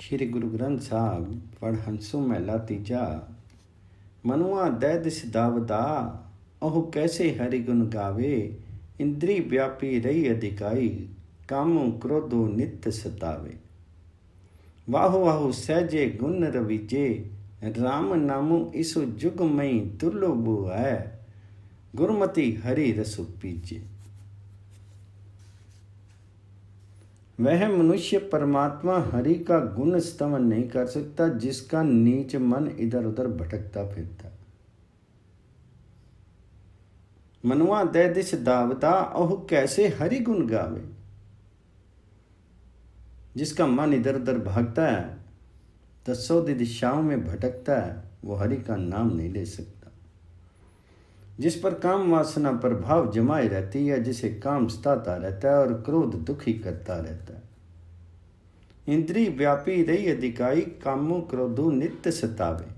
ਸ੍ਰੀ ਗੁਰੂ ਗ੍ਰੰਥ ਸਾਹਿਬ ਹੰਸੋ ਮਹਿਲਾ ਤੀਜਾ ਮਨੁਆ ਦਿਸ ਸਿਦਾਵਦਾ ਉਹ ਕੈਸੇ ਹਰੀ ਗੁਣ ਗਾਵੇ ਇੰਦਰੀ ਵਿਆਪੀ ਰਹੀ ਅਧਿਕਾਈ ਕਾਮ ਕ੍ਰੋਧੋ ਨਿਤ ਸਤਾਵੇ ਵਾਹ ਵਾਹ ਸਹਜੇ ਗੁਣ ਰਵੀਜੇ ਰਾਮ ਨਾਮੁ ਇਸੁ ਜੁਗ ਮਈ ਦੁਰਲਭ ਹੈ ਗੁਰਮਤੀ ਹਰੀ ਰਸੁ ਪੀਜੇ वह मनुष्य परमात्मा हरि का गुण स्तमन नहीं कर सकता जिसका नीच मन इधर उधर भटकता फिरता मनुआ दे दिश दावता ओह कैसे हरि गुण गावे जिसका मन इधर उधर भागता है दसों दिशाओं में भटकता है वो हरि का नाम नहीं ले सकता जिस पर काम वासना प्रभाव जमाए रहती है जिसे काम सताता रहता है और क्रोध दुखी करता रहता है इंद्री व्यापी रही अधिकाई कामो क्रोधो नित्य सतावे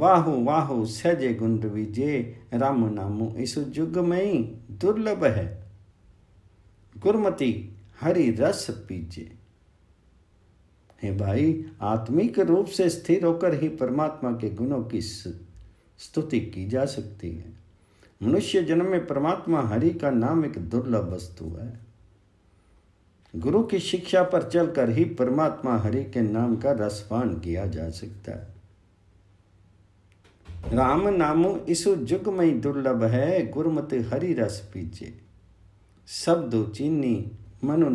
वाहु वाहु सहजे गुंड विजय राम नामो इस युग में ही दुर्लभ है गुरमति हरि रस पीजे हे भाई आत्मिक रूप से स्थिर होकर ही परमात्मा के गुणों की स्तुति की जा सकती है मनुष्य जन्म में परमात्मा हरि का नाम एक दुर्लभ वस्तु है गुरु की शिक्षा पर चलकर ही परमात्मा हरि के नाम का रसपान किया जा सकता है राम नामो इस जुग में दुर्लभ है गुरमत हरि रस पीजे शब्द चीनी मनु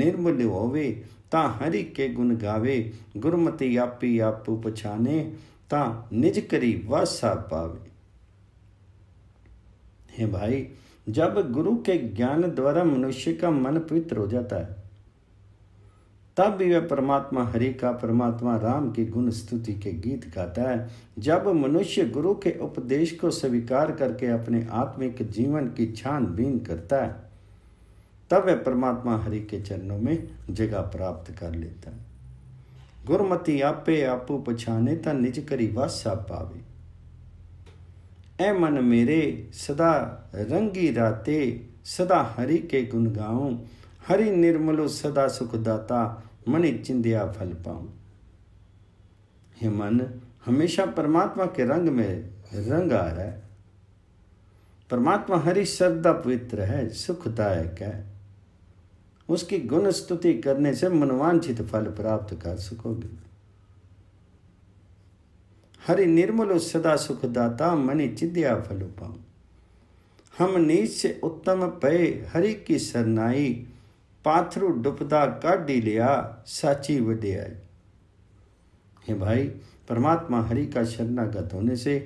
निर्मूल्य होवे ता हरि के गुण गावे गुरमति आपी आप पछाने ਤਾਂ ਨਿਜ ਕਰੀ ਵਾਸਾ पावे हे भाई जब गुरु के ज्ञान द्वारा मनुष्य का मन पवित्र हो जाता है तब भी वह परमात्मा हरि का परमात्मा राम की गुण स्तुति के गीत गाता है जब मनुष्य गुरु के उपदेश को स्वीकार करके अपने आत्मिक जीवन की छानबीन करता है तब वह परमात्मा हरि के चरणों में जगह प्राप्त कर लेता है ਗੁਰਮਤੀ ਆਪੇ ਆਪੂ ਪਛਾਣੇ ਤਾਂ ਨਿਜ ਕਰੀ ਵਾਸਾ ਪਾਵੇ ਐ ਮਨ ਮੇਰੇ ਸਦਾ ਰੰਗੀ ਰਾਤੇ ਸਦਾ ਹਰੀ ਕੇ ਗੁਣ ਗਾਉ ਹਰੀ ਨਿਰਮਲੋ ਸਦਾ ਸੁਖ ਦਾਤਾ ਮਨਿ चिंदिया फल ਪਾਉ हे मन हमेशा परमात्मा के रंग में रंग आ रहा है परमात्मा हरि शब्द पवित्र है सुखदायक है उसकी गुण स्तुति करने से मनवांछित फल प्राप्त कर सकोगे हरि निर्मल सदा सुखदाता मणि चिद्या फल पाऊ हम नीच से उत्तम पय हरि की सरनाई पाथरू डुबदा डी लिया साची वड्याई हे भाई परमात्मा हरि का शरणागत होने से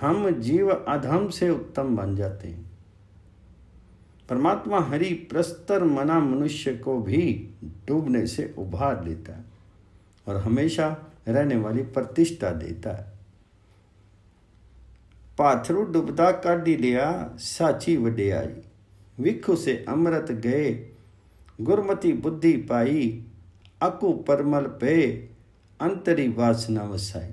हम जीव अधम से उत्तम बन जाते हैं परमात्मा हरि प्रस्तर मना मनुष्य को भी डूबने से उभार लेता है और हमेशा रहने वाली प्रतिष्ठा देता है पाथरू डुबदा काढ़ी लिया साची आई विखु से अमृत गए गुरमति बुद्धि पाई अकु परमल पे अंतरी वासना वसाई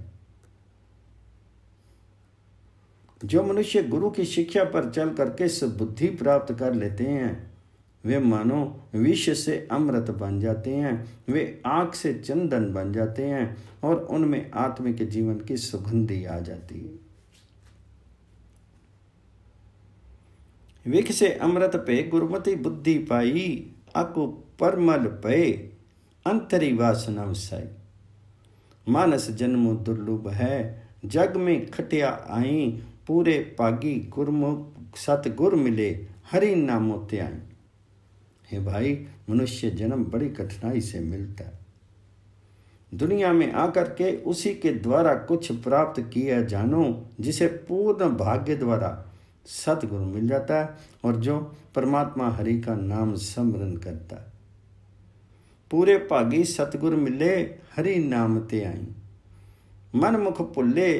जो मनुष्य गुरु की शिक्षा पर चल करके बुद्धि प्राप्त कर लेते हैं वे मानो विष से अमृत बन जाते हैं वे आग से चंदन बन जाते हैं और उनमें आत्मिक जीवन की सुगंधी आ जाती है विख से अमृत पे गुरुमति बुद्धि पाई अकु परमल पे अंतरी वासना वसाई मानस जन्म दुर्लभ है जग में खटिया आई पूरे पागी गुरमुख सतगुर मिले हरि नामो त्याई हे भाई मनुष्य जन्म बड़ी कठिनाई से मिलता है दुनिया में आकर के उसी के द्वारा कुछ प्राप्त किया जानो जिसे पूर्ण भाग्य द्वारा सतगुरु मिल जाता है और जो परमात्मा हरि का नाम स्मरण करता है पूरे भागी सतगुरु मिले हरि नाम ते आई मन मुख भुले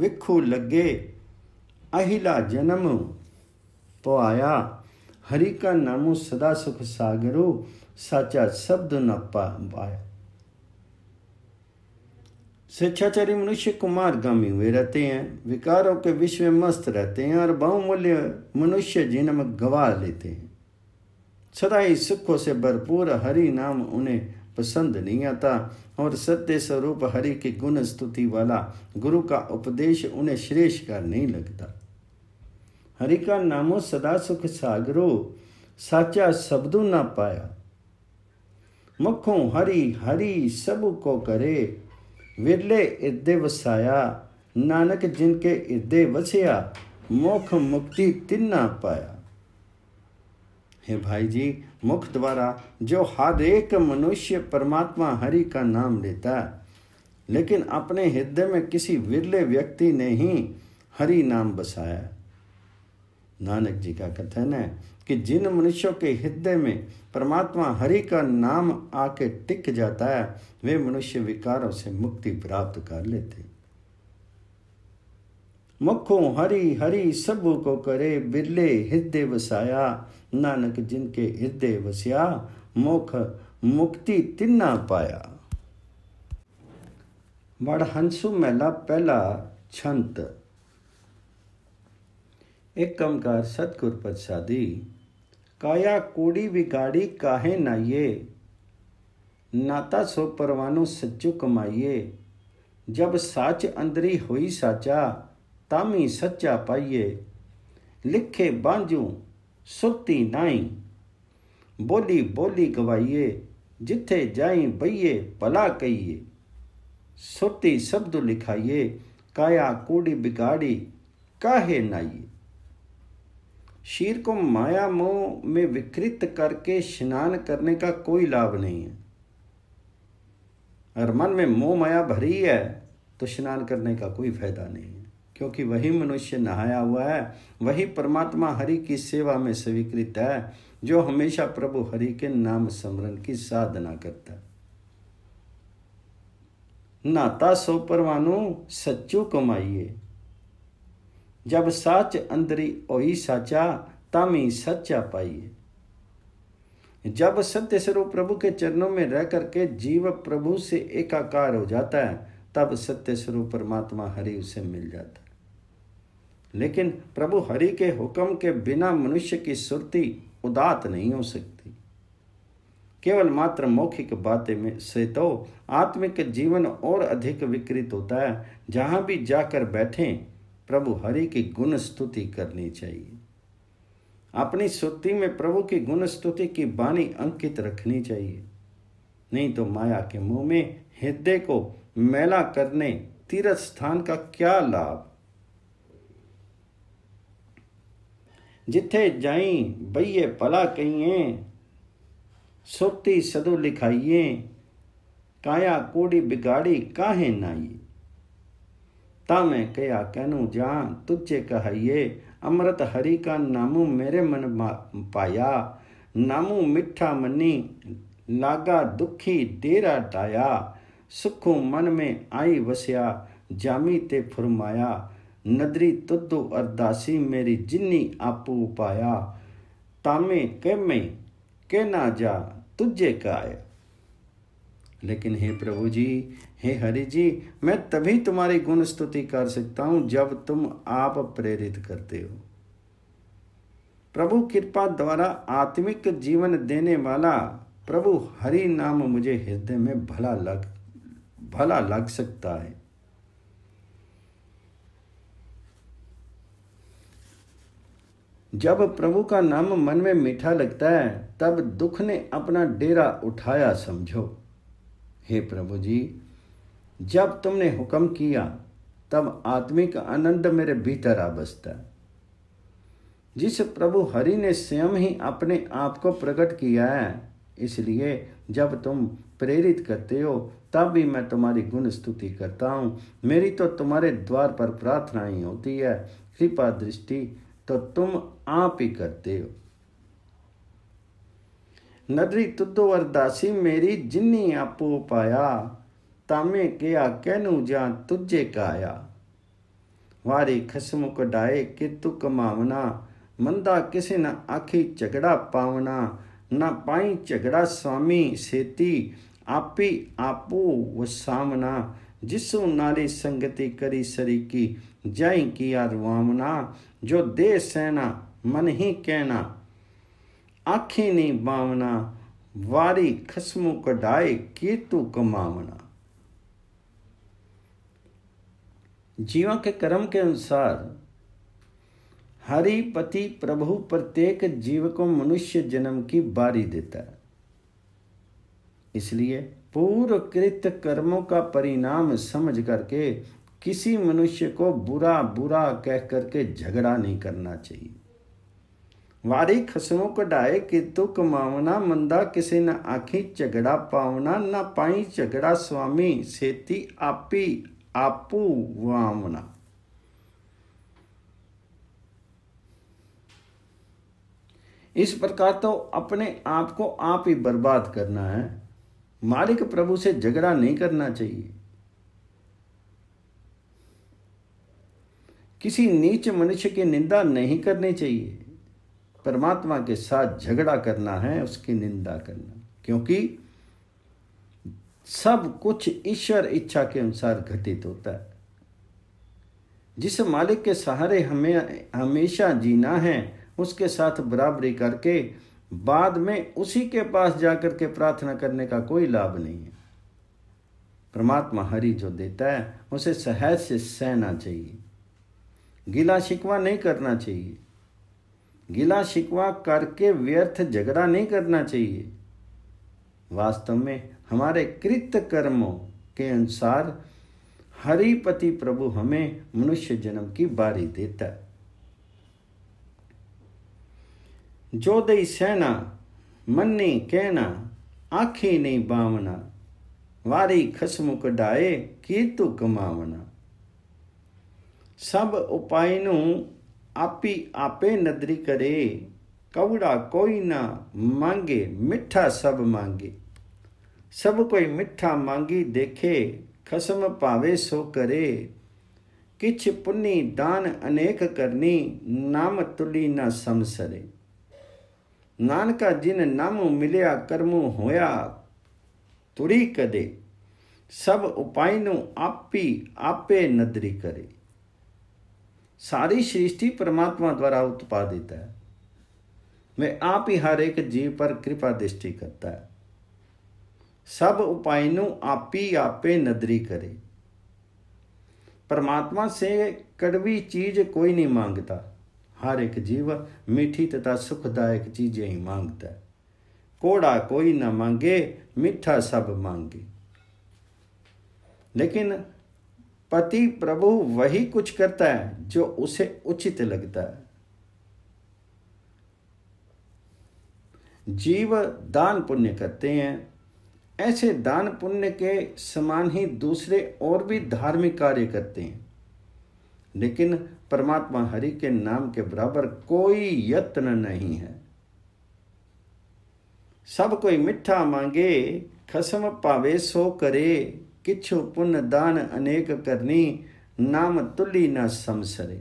विखू लगे अहिला जन्म आया हरि का नामो सदा सुख सागरो साचा शब्द न पाया स्वेच्छाचारी मनुष्य कुमार गामी हुए रहते हैं विकारों के विश्व में मस्त रहते हैं और बहुमूल्य मनुष्य जन्म गवा लेते हैं सदा ही सुखों से भरपूर हरि नाम उन्हें पसंद नहीं आता और सत्य स्वरूप हरि की गुण स्तुति वाला गुरु का उपदेश उन्हें श्रेष्ठ का नहीं लगता हरि का नामो सदा सुख सागरो साचा शब्दों ना पाया मुखो हरि हरि सब को करे विरले इर्दे वसाया नानक जिनके इर्दे वसया मुख मुक्ति तिन ना पाया हे भाई जी मुख द्वारा जो हर एक मनुष्य परमात्मा हरि का नाम लेता है लेकिन अपने हृदय में किसी विरले व्यक्ति ने ही हरि नाम बसाया नानक जी का कथन है कि जिन मनुष्यों के हृदय में परमात्मा हरि का नाम आके टिक जाता है वे मनुष्य विकारों से मुक्ति प्राप्त कर लेते मुखो हरि हरि सब को करे बिरले हृदय बसाया नानक जिनके हृदय बसया मुख मुक्ति तिन्ना पाया बड़ हंसु मेला पहला छंत एक एकमकार सतगुर प्रसादी काया कूड़ी बिगाड़ी काहे नाइये नाता सो परवानो सच्चू कमाइए जब साच अंदरी होई साचा तामी सच्चा पाइए लिखे बांझू सुती नाई बोली बोली गवाइए जिथे जाई बइये भला कहिए सुती शब्द लिखाइए काया कूड़ी बिगाड़ी काहे नाइए शीर को माया मोह में विकृत करके स्नान करने का कोई लाभ नहीं है अगर मन में मोह माया भरी है तो स्नान करने का कोई फायदा नहीं है क्योंकि वही मनुष्य नहाया हुआ है वही परमात्मा हरि की सेवा में स्वीकृत है जो हमेशा प्रभु हरि के नाम स्मरण की साधना करता है नाता सो परमाणु सच्चू कमाइए जब साच अंदरी ओई साचा तमी सच्चा पाइए जब सत्य स्वरूप प्रभु के चरणों में रह करके जीव प्रभु से एकाकार हो जाता है तब सत्य स्वरूप परमात्मा हरि उसे मिल जाता है लेकिन प्रभु हरि के हुक्म के बिना मनुष्य की सुरती उदात नहीं हो सकती केवल मात्र मौखिक बातें में से तो आत्मिक जीवन और अधिक विकृत होता है जहाँ भी जाकर बैठें प्रभु हरि की गुण स्तुति करनी चाहिए अपनी स्तुति में प्रभु की गुण स्तुति की बानी अंकित रखनी चाहिए नहीं तो माया के मुंह में हृदय को मैला करने तीर्थ स्थान का क्या लाभ जिथे जाई बइये पला कहिए सोती सदु लिखाइए काया कोड़ी बिगाड़ी काहे नाइए ता मैं कया कहनु जान तुझे कहिए अमृत हरि का नामू मेरे मन पाया नामू मिठा मनी लागा दुखी डेरा डाया सुखू मन में आई वसया जामी ते फुरमाया नदरी तुदू अरदासी मेरी जिन्नी आपू पाया तामे के मैं के ना जा तुझे आया लेकिन हे प्रभु जी हे हरि जी मैं तभी तुम्हारी गुण स्तुति कर सकता हूं जब तुम आप प्रेरित करते हो प्रभु कृपा द्वारा आत्मिक जीवन देने वाला प्रभु हरि नाम मुझे हृदय में भला लग भला लग सकता है जब प्रभु का नाम मन में मीठा लगता है तब दुख ने अपना डेरा उठाया समझो हे प्रभु जी जब तुमने हुक्म किया तब आत्मिक आनंद मेरे भीतर आ बसता जिस प्रभु हरि ने स्वयं ही अपने आप को प्रकट किया है इसलिए जब तुम प्रेरित करते हो तब भी मैं तुम्हारी गुण स्तुति करता हूँ मेरी तो तुम्हारे द्वार पर प्रार्थना ही होती है कृपा दृष्टि तो तुम आप ही करते हो नदरी तुदो अरदासी मेरी जिन्नी आपो पाया तामे गया कहनु जा तुझे काया वारी खसम कडाए कितु कमावना मंदा किसे न आखी झगड़ा पावना न पाई झगड़ा स्वामी सेती आपी आपो वसावना जिसो नारी संगति करी सरीकी जय किया रुआवना जो दे सहना मन ही कहना नहीं बावना वारी વારી ખસમો કઢાય કેતુ कमावना जीवा के कर्म के अनुसार हरि पति प्रभु प्रत्येक जीव को मनुष्य जन्म की बारी देता है इसलिए पूर्व कृत कर्मों का परिणाम समझ करके किसी मनुष्य को बुरा बुरा कह करके झगड़ा नहीं करना चाहिए वारी खसमुख डाय कितु कमावना मंदा किसी न आखी झगड़ा पावना न पाई झगड़ा स्वामी सेती आपी आपू वामना इस प्रकार तो अपने आप को आप ही बर्बाद करना है मालिक प्रभु से झगड़ा नहीं करना चाहिए किसी नीच मनुष्य की निंदा नहीं करनी चाहिए परमात्मा के साथ झगड़ा करना है उसकी निंदा करना क्योंकि सब कुछ ईश्वर इच्छा के अनुसार घटित होता है जिस मालिक के सहारे हमें हमेशा जीना है उसके साथ बराबरी करके बाद में उसी के पास जाकर के प्रार्थना करने का कोई लाभ नहीं है परमात्मा हरि जो देता है उसे सहज से सहना चाहिए गिला शिकवा नहीं करना चाहिए गिला शिकवा करके व्यर्थ झगड़ा नहीं करना चाहिए वास्तव में हमारे कृत कर्मों के अनुसार हरिपति प्रभु हमें मनुष्य जन्म की बारी देता दई सहना मन नहीं कहना आखे नहीं बावना वारी खसमुक કઢાએ केतु कमावना सब उपायनु ਆਪੀ ਆਪੇ ਨਦਰੀ ਕਰੇ ਕਉੜਾ ਕੋਈ ਨਾ ਮੰਗੇ ਮਿੱਠਾ ਸਭ ਮੰਗੇ ਸਭ ਕੋਈ ਮਿੱਠਾ ਮੰਗੀ ਦੇਖੇ ਖਸਮ ਭਾਵੇ ਸੋ ਕਰੇ ਕਿਛ ਪੁੰਨੀ ਦਾਨ ਅਨੇਕ ਕਰਨੀ ਨਾਮ ਤੁਲੀ ਨਾ ਸੰਸਰੇ ਨਾਨਕਾ ਜਿਨ ਨਾਮੁ ਮਿਲਿਆ ਕਰਮੁ ਹੋਇਆ ਤੁਰੀ ਕਦੇ ਸਭ ਉਪਾਈ ਨੂੰ ਆਪੀ ਆਪੇ ਨਦਰੀ ਕਰੇ सारी सृष्टि परमात्मा द्वारा उत्पादित है वे आप ही हर एक जीव पर कृपा दृष्टि करता है सब उपाय आप ही आपे नदरी करे परमात्मा से कड़वी चीज कोई नहीं मांगता हर एक जीव मीठी तथा सुखदायक चीजें ही मांगता है कोड़ा कोई ना मांगे मीठा सब मांगे लेकिन पति प्रभु वही कुछ करता है जो उसे उचित लगता है जीव दान पुण्य करते हैं ऐसे दान पुण्य के समान ही दूसरे और भी धार्मिक कार्य करते हैं लेकिन परमात्मा हरि के नाम के बराबर कोई यत्न नहीं है सब कोई मिठा मांगे खसम पावे सो करे किछु पुण्य दान अनेक करनी नाम तुली न ना समसरे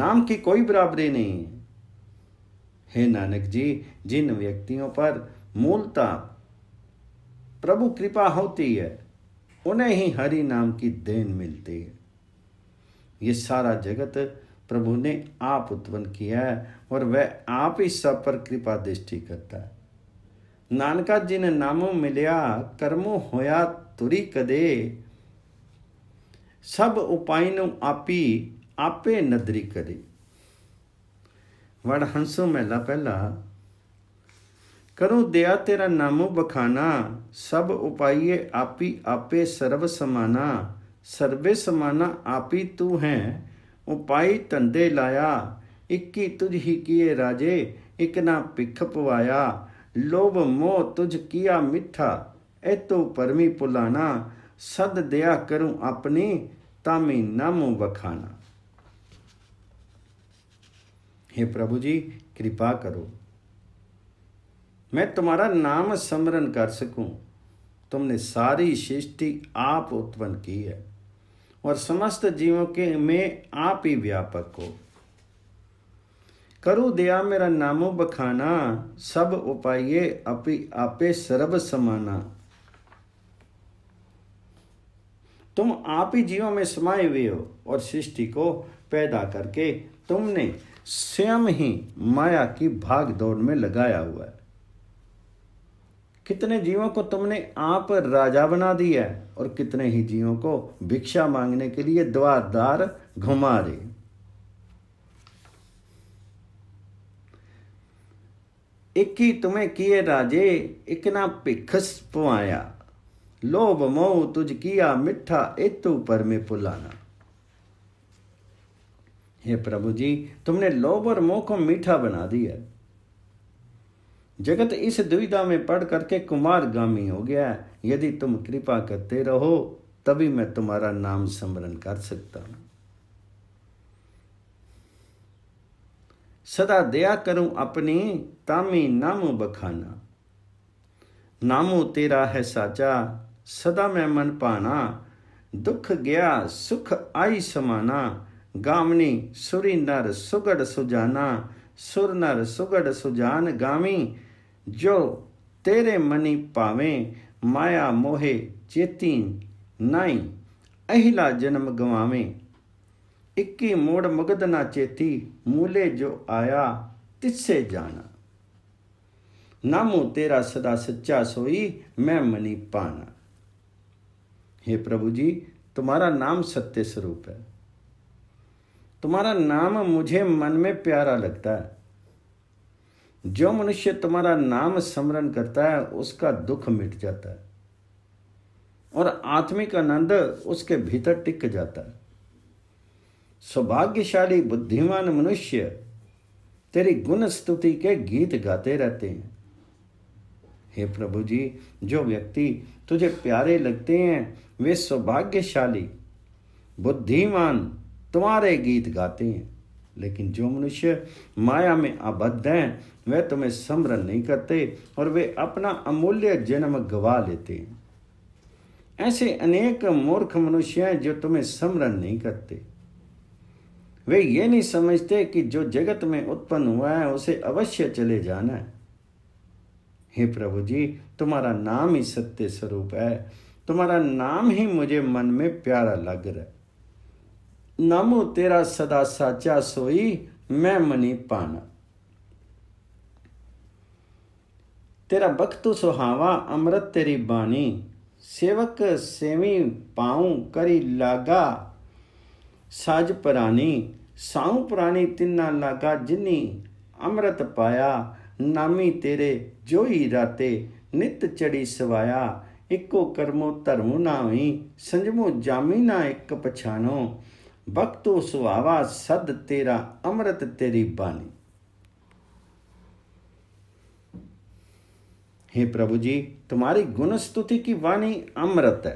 नाम की कोई बराबरी नहीं है हे नानक जी जिन व्यक्तियों पर मूलता प्रभु कृपा होती है उन्हें ही हरि नाम की देन मिलती है ये सारा जगत प्रभु ने आप उत्पन्न किया है और वह आप ही सब पर कृपा दृष्टि करता है ਨਾਨਕਾ ਜਿਨ ਨਾਮ ਮਿਲਿਆ ਕਰਮੋ ਹੋਇਆ ਤੁਰੀ ਕਦੇ ਸਭ ਉਪਾਇ ਨੂੰ ਆਪੀ ਆਪੇ ਨਦਰੀ ਕਰੇ ਵੜ ਹੰਸੋ ਮਹਿਲਾ ਪਹਿਲਾ ਕਰੋ ਦਿਆ ਤੇਰਾ ਨਾਮੋ ਬਖਾਨਾ ਸਭ ਉਪਾਈਏ ਆਪੀ ਆਪੇ ਸਰਵ ਸਮਾਨਾ ਸਰਬੇ ਸਮਾਨਾ ਆਪੀ ਤੂੰ ਹੈ ਉਪਾਈ ਤੰਦੇ ਲਾਇਆ ਇੱਕੀ ਤੁਝ ਹੀ ਕੀਏ ਰਾਜੇ ਇਕ ਨਾ ਪਿਖ ਪਵਾਇਆ लोभ मोह तुझ किया मिठा एतो परमी पुलाना सद दया करूं अपनी तामी नामो बखाना हे प्रभु जी कृपा करो मैं तुम्हारा नाम स्मरण कर सकूं तुमने सारी सृष्टि आप उत्पन्न की है और समस्त जीवों के में आप ही व्यापक हो करु दया मेरा नामो बखाना सब उपाये अपि आपे सर्व समाना तुम आप ही जीवों में समाये हुए हो और सृष्टि को पैदा करके तुमने स्वयं ही माया की भाग दौड़ में लगाया हुआ है कितने जीवों को तुमने आप राजा बना दिया है और कितने ही जीवों को भिक्षा मांगने के लिए द्वार दार घुमा रहे इक्की तुम्हें किए राजे इकना भिखस पवाया लोभ मोह तुझ किया मिठा एतु पर में पुलाना हे प्रभु जी तुमने लोभ और मोह को मीठा बना दिया जगत इस दुविधा में पढ़ करके कुमार गामी हो गया यदि तुम कृपा करते रहो तभी मैं तुम्हारा नाम स्मरण कर सकता हूं सदा दया करूं अपने तामे नामो बखाना नामो तेरा है साचा सदा मैं मन पाना दुख गया सुख आई समाना गामनी सुरी नर सुगड़ सुजाना सुर नर सुगड़ सुजान गामी जो तेरे मनी पावे माया मोहे चेती नाई अहिला जन्म गवावे इक्की मोड़ मुगद ना चेती मूले जो आया तिसे जाना नामो तेरा सदा सच्चा सोई मैं मनी पाना हे प्रभु जी तुम्हारा नाम सत्य स्वरूप है तुम्हारा नाम मुझे मन में प्यारा लगता है जो मनुष्य तुम्हारा नाम स्मरण करता है उसका दुख मिट जाता है और आत्मिक आनंद उसके भीतर टिक जाता है सौभाग्यशाली बुद्धिमान मनुष्य तेरी गुण स्तुति के गीत गाते रहते हैं हे प्रभु जी जो व्यक्ति तुझे प्यारे लगते हैं वे सौभाग्यशाली बुद्धिमान तुम्हारे गीत गाते हैं लेकिन जो मनुष्य माया में आबद्ध हैं वह तुम्हें समरण नहीं करते और वे अपना अमूल्य जन्म गवा लेते हैं ऐसे अनेक मूर्ख मनुष्य हैं जो तुम्हें समरण नहीं करते वे ये नहीं समझते कि जो जगत में उत्पन्न हुआ है उसे अवश्य चले जाना है हे प्रभु जी तुम्हारा नाम ही सत्य स्वरूप है तुम्हारा नाम ही मुझे मन में प्यारा लग रहा है नामो तेरा सदा साचा सोई मैं मनी पाना तेरा भक्त सुहावा अमृत तेरी बाणी सेवक सेवी पाऊं करी लागा साज परानी साऊ पुरानी तिन्ना लागा जिनी अमृत पाया ਨਾਮੀ ਤੇਰੇ ਜੋਈ ਰਾਤੇ ਨਿਤ ਚੜੀ ਸਵਾਇਆ ਇੱਕੋ ਕਰਮੋ ਧਰਮ ਨਾਵੀ ਸੰਜਮੋ ਜਾਮੀ ਨਾ ਇੱਕ ਪਛਾਨੋ ਬਖਤੋ ਸੁਹਾਵਾ ਸਦ ਤੇਰਾ ਅੰਮ੍ਰਿਤ ਤੇਰੀ ਬਾਣੀ हे प्रभु जी तुम्हारी गुण स्तुति की वाणी अमृत है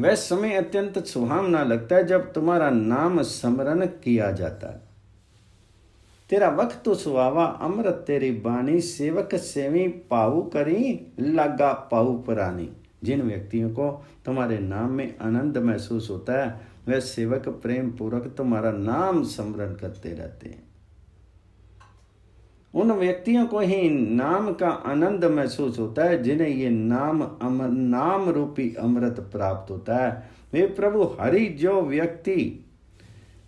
वह समय अत्यंत सुहावना लगता है जब तुम्हारा नाम स्मरण किया जाता है तेरा वक्त तो सुहावा अमृत तेरी बानी सेवक सेवी पाऊ करी लागा पाऊ पुरानी जिन व्यक्तियों को तुम्हारे नाम में आनंद महसूस होता है वह सेवक प्रेम पूर्वक तुम्हारा नाम स्मरण करते रहते हैं उन व्यक्तियों को ही नाम का आनंद महसूस होता है जिन्हें ये नाम अम, नाम रूपी अमृत प्राप्त होता है वे प्रभु हरि जो व्यक्ति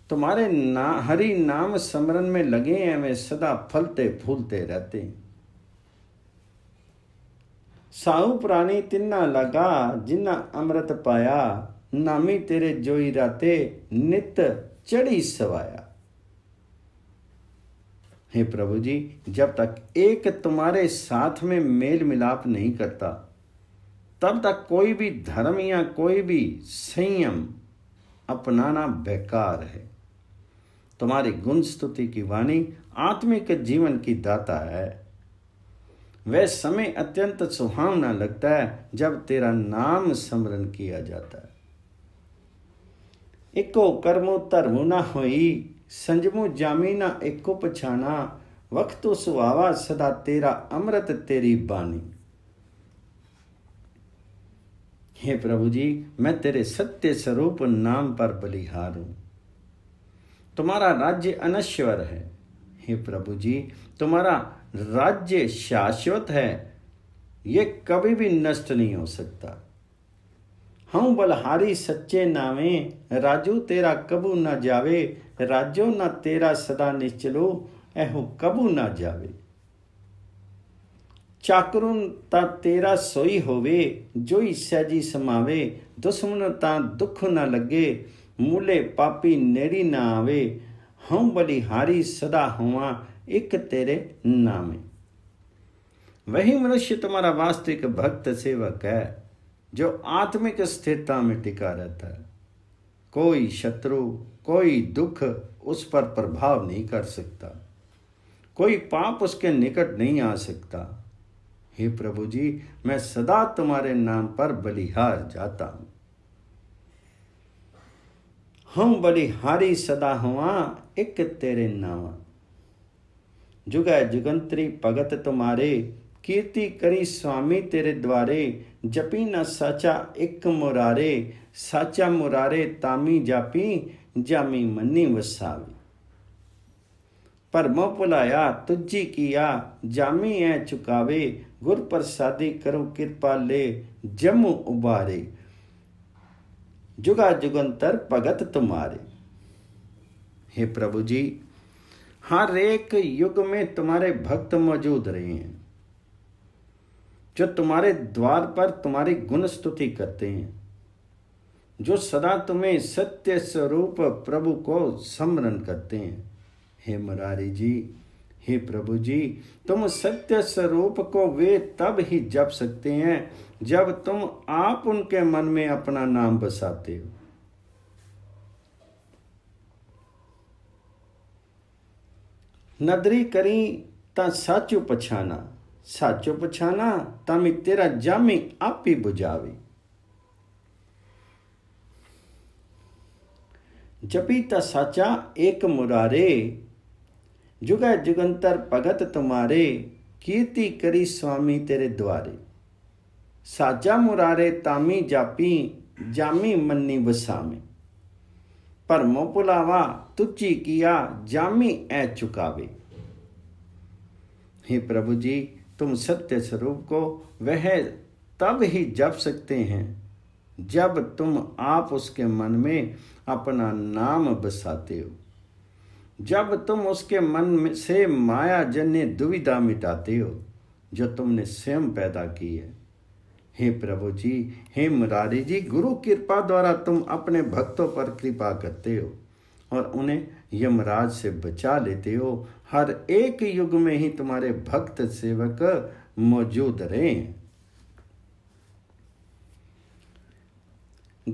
तुम्हारे ना हरि नाम स्मरण में लगे हैं वे सदा फलते फूलते रहते साहु प्राणी तिन्ना लगा जिन्ना अमृत पाया नामी तेरे जोई राते नित चढ़ी सवाया हे प्रभु जी जब तक एक तुम्हारे साथ में मेल मिलाप नहीं करता तब तक कोई भी धर्म या कोई भी संयम अपनाना बेकार है तुम्हारी गुण स्तुति की वाणी आत्मिक जीवन की दाता है वह समय अत्यंत सुहावना लगता है जब तेरा नाम स्मरण किया जाता है इको कर्मो ना हुई संजमो जामीना एको पछाना वक्त सुहावा सदा तेरा अमृत तेरी बानी हे प्रभु जी मैं तेरे सत्य स्वरूप नाम पर बलिहार हूं तुम्हारा राज्य अनश्वर है हे प्रभु जी तुम्हारा राज्य शाश्वत है ये कभी भी नष्ट नहीं हो सकता ਹਉ ਬਲਹਾਰੀ ਸੱਚੇ ਨਾਵੇਂ ਰਾਜੂ ਤੇਰਾ ਕਬੂ ਨਾ ਜਾਵੇ ਰਾਜੋ ਨਾ ਤੇਰਾ ਸਦਾ ਨਿਚਲੋ ਇਹੋ ਕਬੂ ਨਾ ਜਾਵੇ ਚਾਕਰੁਨ ਤਾਂ ਤੇਰਾ ਸੋਈ ਹੋਵੇ ਜੋ ਹਿੱਸਾ ਜੀ ਸਮਾਵੇ ਦੁਸ਼ਮਨ ਤਾਂ ਦੁੱਖ ਨਾ ਲੱਗੇ ਮੂਲੇ ਪਾਪੀ ਨੇੜੀ ਨਾ ਆਵੇ ਹਉ ਬਲਿਹਾਰੀ ਸਦਾ ਹੋਵਾਂ ਇੱਕ ਤੇਰੇ ਨਾਮੇ वही मनुष्य तुम्हारा वास्तविक भक्त सेवक है जो आत्मिक स्थिरता में टिका रहता है कोई शत्रु कोई दुख उस पर प्रभाव नहीं कर सकता कोई पाप उसके निकट नहीं आ सकता हे प्रभु जी मैं सदा तुम्हारे नाम पर बलिहार जाता हूं हम बलिहारी सदा हुआ एक तेरे नाम जुग जुगंतरी भगत तुम्हारे कीर्ति करी स्वामी तेरे द्वारे जपी ना साचा एक मुरारे साचा मुरारे तामी जापी जामी मनी वसावी परमो पुलाया तुझी किया जामी ऐ चुकावे गुर प्रसादी करो कृपा ले जमु उबारे जुगा जुगंतर भगत तुम्हारे हे प्रभु जी हर एक युग में तुम्हारे भक्त मौजूद रहे हैं जो तुम्हारे द्वार पर तुम्हारी गुण स्तुति करते हैं जो सदा तुम्हें सत्य स्वरूप प्रभु को समरण करते हैं हे मरारी जी हे प्रभु जी तुम सत्य स्वरूप को वे तब ही जप सकते हैं जब तुम आप उनके मन में अपना नाम बसाते हो नदरी करी ता साचू पछाना तमी तेरा जामी आप ही बुझावे जपी जपीता साचा एक मुरारे जुगा जुगंतर भगत तुम्हारे कीर्ति करी स्वामी तेरे द्वारे साचा मुरारे तामी जापी जामी मन्नी वसामे परमो पुलावा तुच्ची किया जामी ऐ चुकावे हे प्रभु जी तुम सत्य स्वरूप को वह तब ही जप सकते हैं जब तुम आप उसके मन में अपना नाम बसाते हो जब तुम उसके मन में से माया जन्य दुविधा मिटाते हो जो तुमने स्वयं पैदा की है हे प्रभु जी हे मुरारी जी गुरु कृपा द्वारा तुम अपने भक्तों पर कृपा करते हो और उन्हें यमराज से बचा लेते हो हर एक युग में ही तुम्हारे भक्त सेवक मौजूद रहे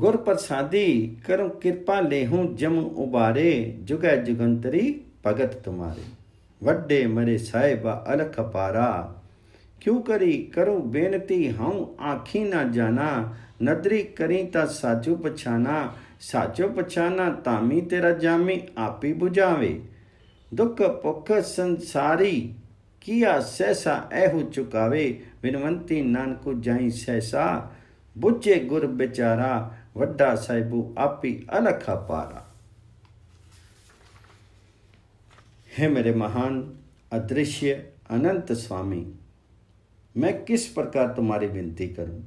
गुर प्रसादी कर कृपा लेहूं जम उबारे जुग जुगंतरी भगत तुम्हारे वड्डे मरे साहेबा अलख पारा क्यों करी करु बेनती हूं आखी ना जाना नदरी करी ता साचू पछाना साचो पछाना तामी तेरा जामी आपी बुझावे दुख पुख संसारी किया सहसा ऐहु चुकावे विनवंती नानकू जाई सहसा बुझे गुर बेचारा वड्डा साहिबू आपी अलखा पारा हे मेरे महान अदृश्य अनंत स्वामी मैं किस प्रकार तुम्हारी विनती करूं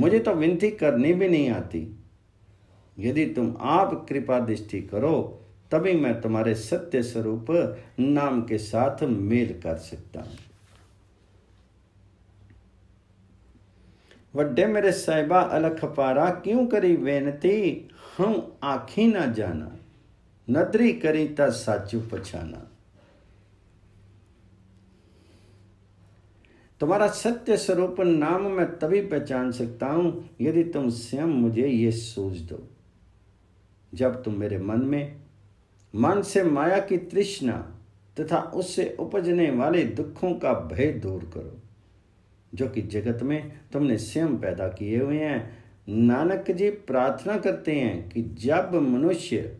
मुझे तो विनती करनी भी नहीं आती यदि तुम आप कृपा दृष्टि करो तभी मैं तुम्हारे सत्य स्वरूप नाम के साथ मेल कर सकता हूं वड्डे मेरे साहिबा अलख पारा क्यों करी बेनती हम आखी ना जाना नदरी करी ता साचू पछाना तुम्हारा सत्य स्वरूप नाम मैं तभी पहचान सकता हूं यदि तुम स्वयं मुझे ये सोच दो जब तुम मेरे मन में मन से माया की तृष्णा तथा उससे उपजने वाले दुखों का भय दूर करो जो कि जगत में तुमने स्वयं पैदा किए हुए हैं नानक जी प्रार्थना करते हैं कि जब मनुष्य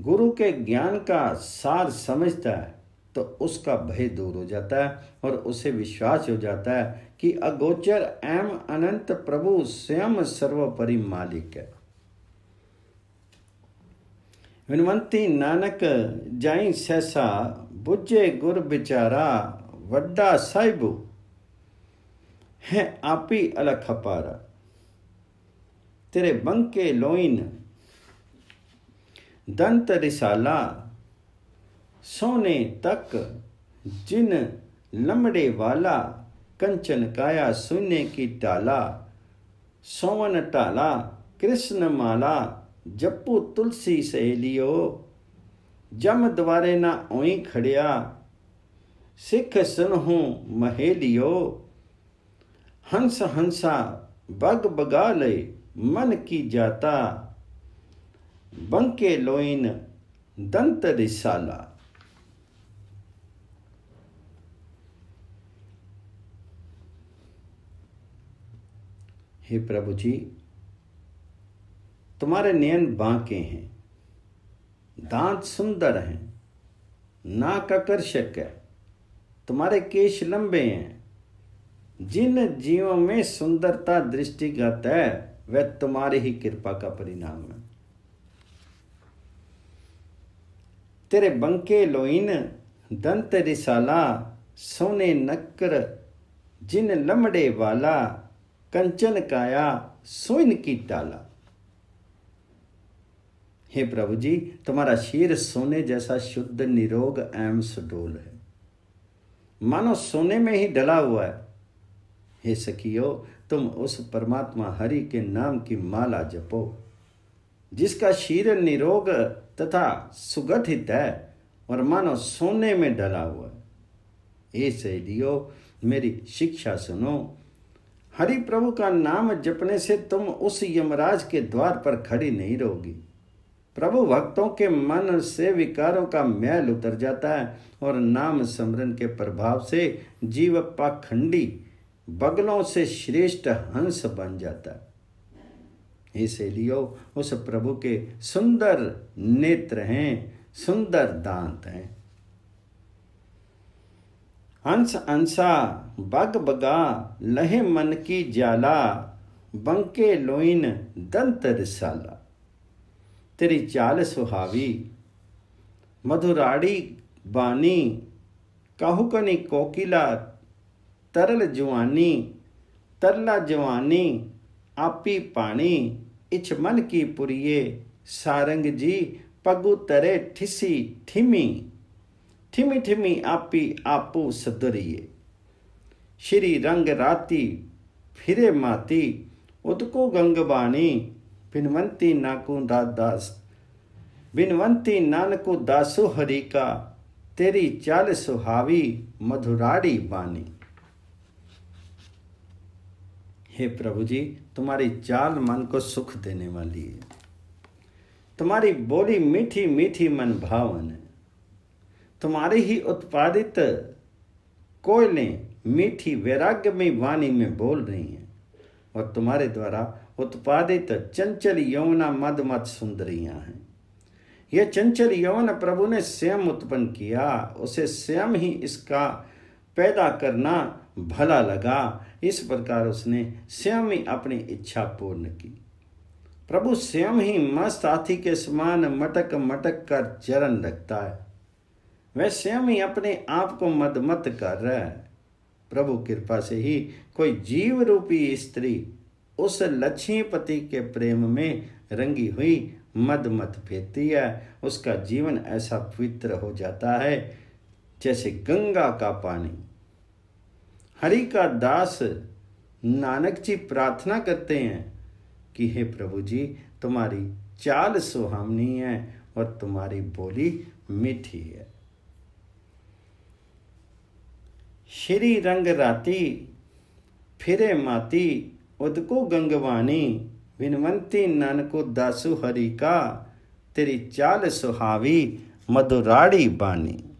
गुरु के ज्ञान का सार समझता है तो उसका भय दूर हो जाता है और उसे विश्वास हो जाता है कि अगोचर एम अनंत प्रभु स्वयं सर्वोपरि मालिक है ਵਿਨਵੰਤੀ नानक ਜਾਈ सहसा बुझे गुर बिचारा वड्डा ਸਾਹਿਬੂ है आपी अलख पारा तेरे बंके लोइन दंत रिसाला सोने तक जिन लमड़े वाला कंचन काया सोने की टाला सोवन टाला कृष्ण माला जप्पू तुलसी सहेलियो जम द्वारे ना ओई खड़िया सिख सुनहु महेलियो हंस हंसा बग बगा ले मन की जाता बंके लोइन दंत रिसाला हे प्रभु जी तुम्हारे नयन बांके हैं दांत सुंदर हैं नाक आकर्षक है तुम्हारे केश लंबे हैं जिन जीवों में सुंदरता दृष्टिगत है वह तुम्हारी ही कृपा का परिणाम है तेरे बंके लोइन दंत रिसाला सोने नक्कर जिन लमड़े वाला कंचन काया सोइन की टाला हे प्रभु जी तुम्हारा शीर सोने जैसा शुद्ध निरोग एम सुडोल है मानो सोने में ही डला हुआ है हे सखियो तुम उस परमात्मा हरि के नाम की माला जपो जिसका शीर निरोग तथा सुगठित है और मानो सोने में डला हुआ है हे सहेलियो मेरी शिक्षा सुनो हरि प्रभु का नाम जपने से तुम उस यमराज के द्वार पर खड़ी नहीं रहोगी प्रभु भक्तों के मन से विकारों का मैल उतर जाता है और नाम स्मरण के प्रभाव से जीव पाखंडी बगलों से श्रेष्ठ हंस बन जाता है इसलियो उस प्रभु के सुंदर नेत्र हैं सुंदर दांत हैं हंस अंसा बग बगा लहे मन की जाला बंके लोइन दंत रिसाला तेरी चाल सुहावी मधुराड़ी बानी कहू कोकिला तरल जुआनी तरला जवानी आपी पानी इच मन की पुरिए सारंग जी पगु तरे ठिसी ठिमी ठिमी ठिमी आपी आपू सदरिए श्री रंग राती फिरे माती उदको गंगबाणी बिनवंती नाकू दा दास बिनवंती नानकू दासु हरिका का तेरी चाल सुहावी मधुराड़ी बानी हे प्रभु जी तुम्हारी चाल मन को सुख देने वाली है तुम्हारी बोली मीठी मीठी मन भावन है तुम्हारे ही उत्पादित कोयले मीठी वैराग्य में वाणी में बोल रही हैं और तुम्हारे द्वारा उत्पादित चंचल यौना मद मत सुंदरियां हैं यह चंचल यौन प्रभु ने स्वयं उत्पन्न किया उसे स्वयं ही इसका पैदा करना भला लगा इस प्रकार उसने स्वयं ही अपनी इच्छा पूर्ण की प्रभु स्वयं ही मस्त हाथी के समान मटक मटक कर चरण रखता है वह स्वयं ही अपने आप को मदमत कर रहा है प्रभु कृपा से ही कोई जीव रूपी स्त्री उस लक्ष्मीपति के प्रेम में रंगी हुई मद मत फेती है उसका जीवन ऐसा पवित्र हो जाता है जैसे गंगा का पानी हरि का दास नानक जी प्रार्थना करते हैं कि हे प्रभु जी तुम्हारी चाल सुहावनी है और तुम्हारी बोली मीठी है श्री रंग राती फिरे माती उदको गंगवाणी विनवंती नानको दासु हरिका का तेरी चाल सुहावी मधुराड़ी बानी